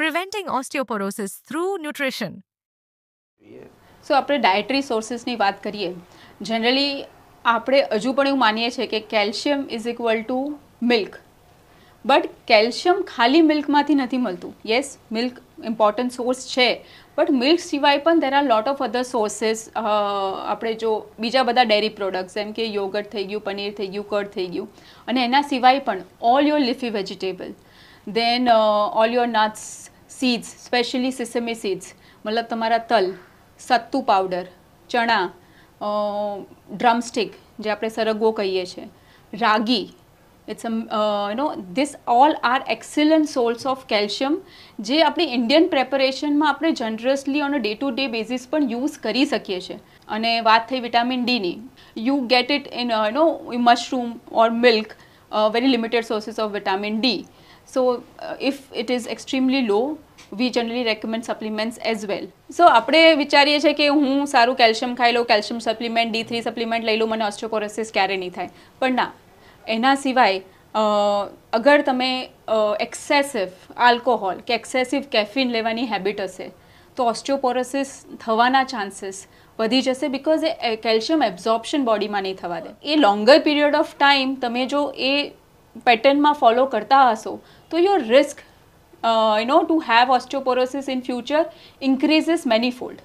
Preventing osteoporosis through nutrition so આપણે dietary સોર્સીસની વાત કરીએ જનરલી આપણે હજુ પણ એવું માનીએ છીએ કે calcium is equal to milk but calcium ખાલી મિલ્કમાંથી નથી મળતું યસ મિલ્ક ઇમ્પોર્ટન્ટ સોર્સ છે બટ મિલ્ક સિવાય પણ તેના લોટ ઓફ અધર સોર્સીસ આપણે જો બીજા બધા ડેરી પ્રોડક્ટ્સ જેમ કે યોગર્ટ થઈ ગયું પનીર થઈ ગયું કડ થઈ ગયું અને એના સિવાય પણ all your leafy vegetable then uh, all your nuts, seeds, especially sesame seeds, મતલબ તમારા તલ સત્તુ પાવડર ચણા ડ્રમસ્ટિક જે આપણે સરગવો કહીએ છીએ ragi it's you know this all are excellent source of calcium જે આપણે ઇન્ડિયન પ્રેપરેશનમાં આપણે generously on a day to day basis પણ યુઝ કરી શકીએ છીએ અને વાત થઈ વિટામિન ડીની you get it in you know mushroom or milk uh, very limited sources of vitamin D. So, uh, if it is extremely low, we generally recommend supplements as well so આપણે વિચારીએ છીએ કે હું સારું calcium ખાઈ લઉં calcium supplement D three supplement લઈ લઉં મને ઓસ્ટ્રોપોરોસિસ ક્યારે નહીં થાય પણ ના એના સિવાય અગર તમે એક્સેસિવ આલ્કોહોલ કે એક્સેસિવ કેફિન લેવાની હેબિટ હશે તો ઓસ્ટિયોપોરોસિસ થવાના ચાન્સીસ વધી જશે બિકોઝ એ કેલ્શિયમ એબ્ઝોર્પ્શન બોડીમાં નહીં થવા દે a longer period of time તમે જો એ પેટર્નમાં ફોલો કરતા હશો તો your risk you know to have osteoporosis in future increases manifold